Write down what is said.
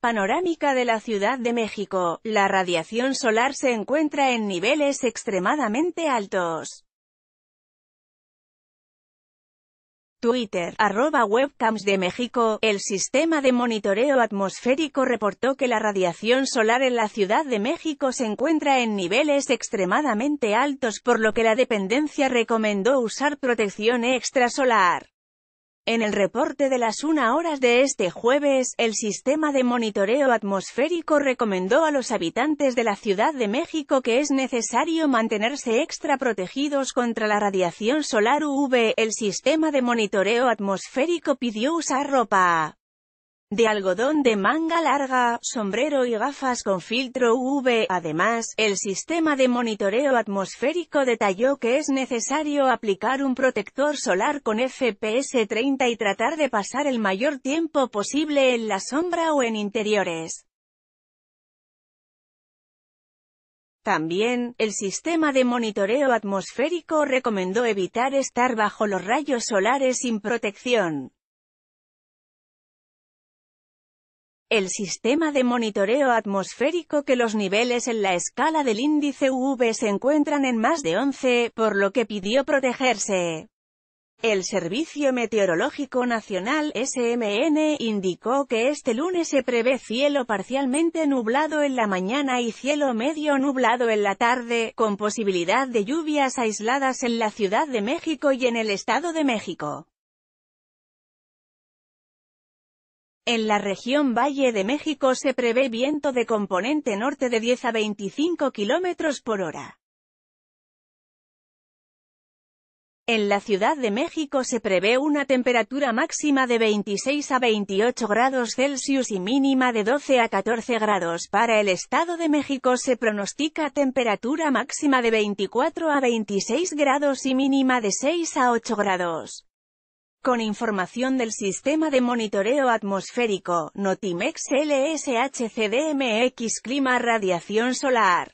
Panorámica de la Ciudad de México, la radiación solar se encuentra en niveles extremadamente altos. Twitter, arroba webcams de México, el sistema de monitoreo atmosférico reportó que la radiación solar en la Ciudad de México se encuentra en niveles extremadamente altos por lo que la dependencia recomendó usar protección extrasolar. En el reporte de las una horas de este jueves, el Sistema de Monitoreo Atmosférico recomendó a los habitantes de la Ciudad de México que es necesario mantenerse extra protegidos contra la radiación solar UV. El Sistema de Monitoreo Atmosférico pidió usar ropa de algodón de manga larga, sombrero y gafas con filtro UV. Además, el sistema de monitoreo atmosférico detalló que es necesario aplicar un protector solar con FPS 30 y tratar de pasar el mayor tiempo posible en la sombra o en interiores. También, el sistema de monitoreo atmosférico recomendó evitar estar bajo los rayos solares sin protección. El sistema de monitoreo atmosférico que los niveles en la escala del índice UV se encuentran en más de 11, por lo que pidió protegerse. El Servicio Meteorológico Nacional SMN indicó que este lunes se prevé cielo parcialmente nublado en la mañana y cielo medio nublado en la tarde, con posibilidad de lluvias aisladas en la Ciudad de México y en el Estado de México. En la región Valle de México se prevé viento de componente norte de 10 a 25 km por hora. En la Ciudad de México se prevé una temperatura máxima de 26 a 28 grados Celsius y mínima de 12 a 14 grados. Para el Estado de México se pronostica temperatura máxima de 24 a 26 grados y mínima de 6 a 8 grados. Con información del Sistema de Monitoreo Atmosférico, Notimex LSHCDMX Clima Radiación Solar.